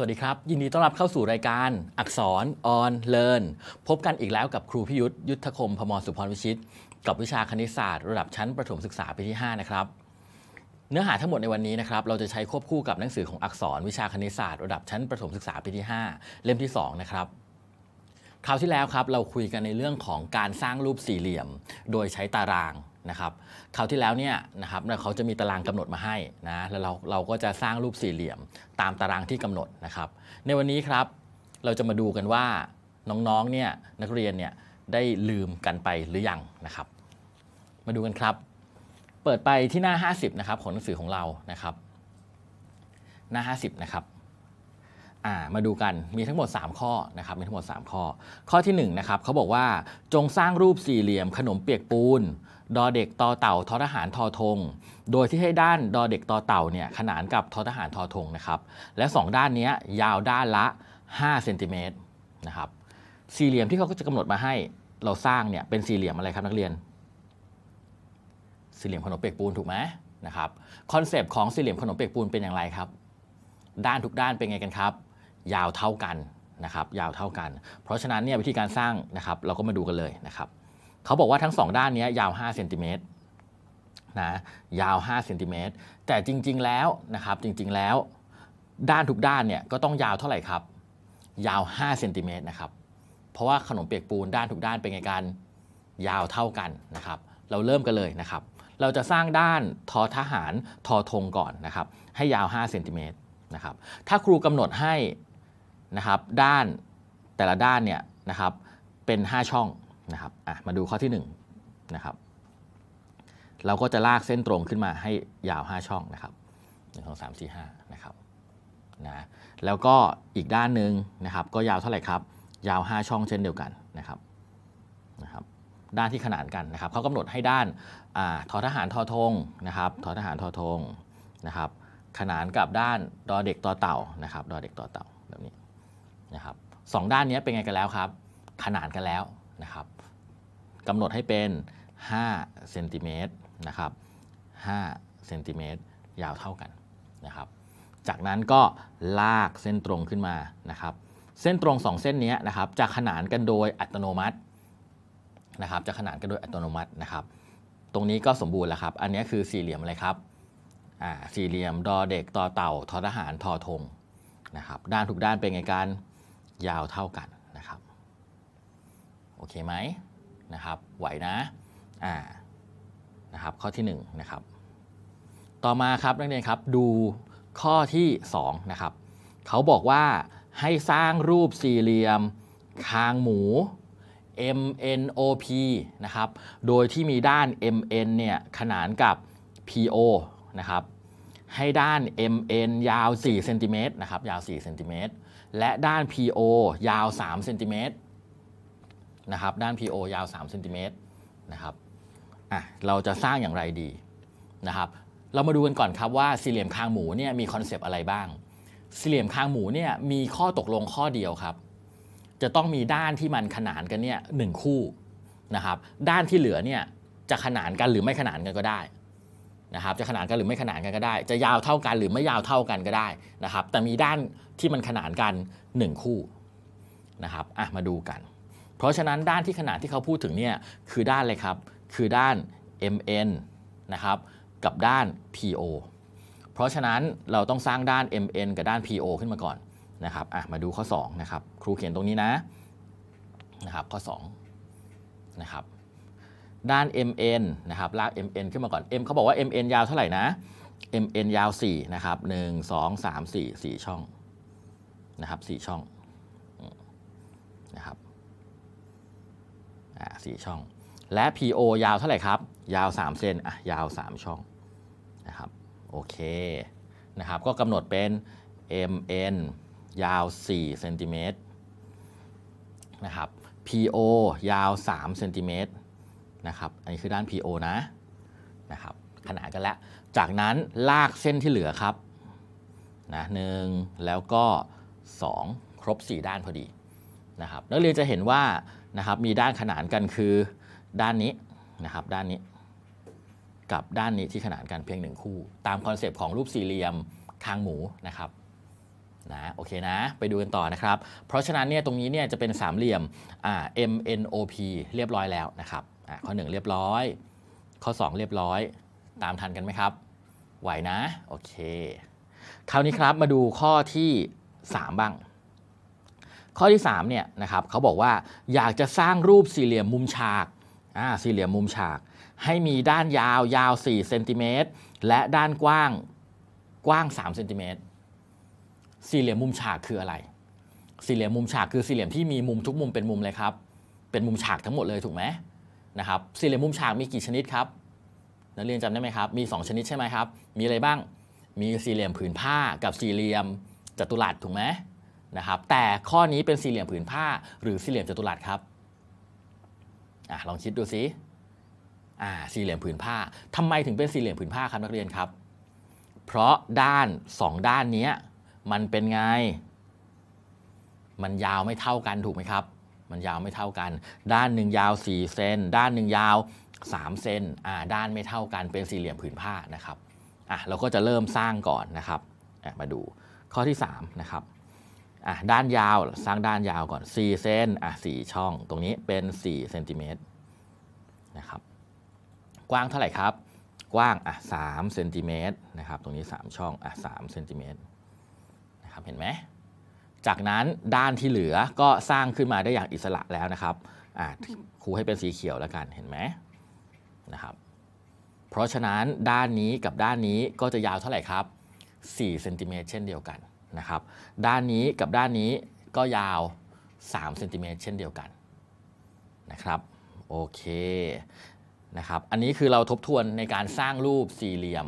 สวัสดีครับยินดีต้อนรับเข้าสู่รายการอักษรออนเลิร์นพบกันอีกแล้ว กับครูพิยุทธยุทธคมพมรสุพรวิชิต กับวิชาคณิตศาสตร์ระดับชั้นประถมศึกษาปีที่5นะครับเนื้อหาทั้งหมดในวันนี้นะครับเราจะใช้ควบคู่กับหนังสือของอักษรวิชาคณิตศาสตร์ระดับชั้นประถมศึกษาปีที่ 5 เล่มที่2นะครับคราวที่แล้วครับเราคุยกันในเรื่องของการสร้างรูปสี่เหลี่ยม โดยใช้ตารางนะครับคราวที่แล้วเนี่ยนะครับเขาจะมีตารางกำหนดมาให้นะแล้วเราเราก็จะสร้างรูปสี่เหลี่ยมตามตารางที่กำหนดนะครับ ในวันนี้ครับเราจะมาดูกันว่า น้องๆเนี่ยนักเรียนเนี่ยได้ลืมกันไปหรือยังนะครับ มาดูกันครับ เปิดไปที่หน้า 50นะครับของหนังสือของเรานะครับ หน้า50นะครับมาดูกันมีทั้งหมด 3 ข้อนะครับ มีทั้งหมด 3 ข้อ ข้อที่1นะครับเขาบอกว่าจงสร้างรูปสี่เหลี่ยมขนมเปียกปูนดอเด็กตอเต่าทอทหารทอทงโดยที่ให้ด้านดอเด็กตอเต่าเนี่ยขนานกับทอทหารทอทงนะครับและ 2 ด้านนี้ยาวด้านละ5เซนติเมตรนะครับ สี่เหลี่ยมที่เขาก็จะกำหนดมาให้เราสร้างเนี่ยเป็นสี่เหลี่ยมอะไรครับนักเรียน สี่เหลี่ยมขนมเปียกปูนถูกไหมนะครับคอนเซปต์ของสี่เหลี่ยมขนมเปียกปูนเป็นอย่างไรครับ ด้านทุกด้านเป็นไงกันครับ ยาวเท่ากันนะครับ ยาวเท่ากัน เพราะฉะนั้นเนี่ยวิธีการสร้างนะครับ เราก็มาดูกันเลยนะครับเขาบอกว่าทั้งสองด้านนี้ยาว5เซนติเมตรนะยาว5เซนติเมตรแต่จริง ๆ แล้วนะครับจริงๆ แล้ว ด้านทุกด้านเนี่ยก็ต้องยาวเท่าไหร่ครับ ยาว5เซนติเมตรนะครับเพราะว่าขนมเปียกปูนด้านทุกด้านเป็นไงกันยาวเท่ากันนะครับเราเริ่มกันเลยนะครับ เราจะสร้างด้านทอทหารทอธงก่อนนะครับให้ยาว5เซนติเมตรนะครับถ้าครูกำหนดให้นะครับด้านแต่ละด้านเนี่ยนะครับเป็น 5 ช่องนะครับอ่ะมาดูข้อที่1นะครับ เราก็จะลากเส้นตรงขึ้นมาให้ยาว5ช่องนะครับ1 2 3 4 5นะครับนะแล้วก็อีกด้านหนึ่งนะครับก็ยาวเท่าไหร่ครับ ยาว 5 ช่องเช่นเดียวกันนะครับ นะครับ ด้านที่ขนานกันนะครับเขากำหนดให้ด้าน ทอทหารทอทงนะครับทอทหารทอทงนะครับ ขนานกับด้านดอเด็กต่อเต่านะครับดอเด็กต่อเต่าแบบนี้นะครับสองด้านนี้เป็นไงกันแล้วครับ ขนานกันแล้วนะครับกำหนดให้เป็น 5 เซนติเมตรนะครับ5เซนติเมตรยาวเท่ากัน นะครับ จากนั้นก็ลากเส้นตรงขึ้นมา นะครับ เส้นตรง 2 เส้นนี้นะครับ จะขนานกันโดยอัตโนมัติ นะครับ จะขนานกันโดยอัตโนมัตินะครับ ตรงนี้ก็สมบูรณ์แล้วครับ อันนี้คือสี่เหลี่ยมอะไรครับ อ่า สี่เหลี่ยม ดอเด็กต่อเต่า ทอทหาร ทอธงนะครับ ด้านทุกด้านเป็นไงกัน ยาวเท่ากันโอเคไหม นะครับไหวนะอ่านะครับข้อที่1นนะครับต่อมาครับนักเรียนครับดูข้อที่2นะครับเขาบอกว่าให้สร้างรูปสี่เหลี่ยมคางหมู MNOP นะครับโดยที่มีด้าน MN เนี่ยขนานกับ PO นะครับให้ด้าน MN ยาว4เซนติเมตรนะครับยาว4เซนติเมตรและด้าน PO ยาว3เซนติเมตรนะครับด้าน PO ยาว3เซนติเมตรนะครับอ่ะเราจะสร้างอย่างไรดีนะครับเรามาดูกันก่อนครับว่าสี่เหลี่ยมคางหมูเนี่ยมีคอนเซปต์อะไรบ้าง สี่เหลี่ยมคางหมูเนี่ยมีข้อตกลงข้อเดียวครับ จะต้องมีด้านที่มันขนานกันเนี่ยหนึ่งคู่นะครับด้านที่เหลือเนี่ยจะขนานกันหรือไม่ขนานกันก็ได้นะครับจะขนานกันหรือไม่ขนานกันก็ได้ จะยาวเท่ากันหรือไม่ยาวเท่ากันก็ได้นะครับแต่มีด้านที่มันขนานกัน 1 คู่นะครับอ่ะมาดูกันเพราะฉะนั้นด้านที่ขนาดที่เขาพูดถึงเนี่ยคือด้านเลยครับคือด้าน MN นะครับกับด้าน PO เพราะฉะนั้นเราต้องสร้างด้าน MN กับด้าน PO ขึ้นมาก่อนนะครับมาดูข้อ2นะครับครูเขียนตรงนี้นะนะครับ ข้อ2นะครับด้าน MN นะครับลาก MN ขึ้นมาก่อน M เขาบอกว่า MN ยาวเท่าไหร่นะ MN ยาว 4 นะครับ 1 2 3 4 4 ช่อง นะครับ 4 ช่อง นะครับสี่ช่อง และ PO ยาวเท่าไหร่ครับ ยาว 3เซนอ่ะ ยาว 3 ช่อง นะครับ โอเค นะครับ ก็กำหนดเป็น MN ยาว4เซนติเมตรนะครับ PO ยาว3เซนติเมตรนะครับ อันนี้คือด้าน PO นะ นะครับ ขนาดกันแล้ว จากนั้นลากเส้นที่เหลือครับ นะหนึ่งแล้วก็ 2 ครบ 4 ด้านพอดี นะครับนักเรียนจะเห็นว่านะครับมีด้านขนานกันคือด้านนี้นะครับด้านนี้ กับด้านนี้ที่ขนานกันเพียงหนึ่งคู่ ตามคอนเซปต์ของรูปสี่เหลี่ยมคางหมูนะครับนะโอเคนะไปดูกันต่อนะครับ เพราะฉะนั้นเนี่ยตรงนี้เนี่ยจะเป็นสามเหลี่ยมอ่า MNOP เรียบร้อยแล้วนะครับอ่าข้อ 1 เรียบร้อย ข้อ 2 เรียบร้อยตามทันกันไหมครับ ไหวนะโอเค คราวนี้ครับมาดูข้อที่ 3 บ้างข้อที่3เนี่ยนะครับเขาบอกว่าอยากจะสร้างรูปสี่เหลี่ยมมุมฉากอ่าสี่เหลี่ยมมุมฉาก ให้มีด้านยาวยาว4เซนติเมตรและด้านกว้างกว้าง3เซนติเมตรสี่เหลี่ยมมุมฉากคืออะไร สี่เหลี่ยมมุมฉากคือสี่เหลี่ยมที่มีมุมทุกมุมเป็นมุมเลยครับเป็นมุมฉากทั้งหมดเลยถูกไหมนะครับสี่เหลี่ยมมุมฉากมีกี่ชนิดครับนักเรียนจำได้ไหมครับมี 2 ชนิดใช่ไหมครับมีอะไรบ้างมีสี่เหลี่ยมผืนผ้ากับสี่เหลี่ยมจัตุรัสถูกไหมนะครับแต่ข้อนี้เป็นสี่เหลี่ยมผืนผ้า หรือสี่เหลี่ยมจัตุรัสครับอลองคิดดูสิสี่เหลี่ยมผืนผ้า ทำไมถึงเป็นสี่เหลี่ยมผืนผ้าครับนักเรียนครับ เพราะด้าน 2 ด้านนี้มันเป็นไง มันยาวไม่เท่ากันถูกไหมครับ มันยาวไม่เท่ากัน ด้านหนึ่งยาว4เซนด้านหนึ่งยาว3เซนด้านไม่เท่ากันเป็นสี่เหลี่ยมผืนผ้านะครับอ่ะเราก็จะเริ่มสร้างก่อนนะครับมาดูข้อที่ 3 นะครับอ่ะด้านยาวสร้างด้านยาวก่อน 4 เซนอ่ะ4ช่อง ตรงนี้เป็น4เซนติเมตรนะครับกว้างเท่าไหร่ครับ กว้างอ่ะ3เซนติเมตรนะครับตรงนี้3ช่องอ่ะ3เซนติเมตรนะครับเห็นไหมจากนั้นด้านที่เหลือก็สร้างขึ้นมาได้อย่างอิสระแล้วนะครับอ่ะครูให้เป็นสีเขียวแล้วกันเห็นไหมนะครับเพราะฉะนั้นด้านนี้กับด้านนี้ก็จะยาวเท่าไหร่ครับ4เซนติเมตรเช่นเดียวกันนะครับด้านนี้กับด้านนี้ก็ยาว3เซนติเมตรเช่นเดียวกันนะครับโอเคนะครับอันนี้คือเราทบทวนในการสร้างรูปสี่เหลี่ยม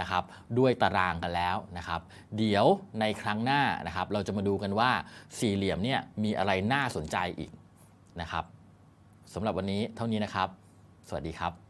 นะครับ ด้วยตารางกันแล้วนะครับ เดี๋ยวในครั้งหน้านะครับ เราจะมาดูกันว่าสี่เหลี่ยมเนี่ยมีอะไรน่าสนใจอีกนะครับสำหรับวันนี้เท่านี้นะครับ สวัสดีครับ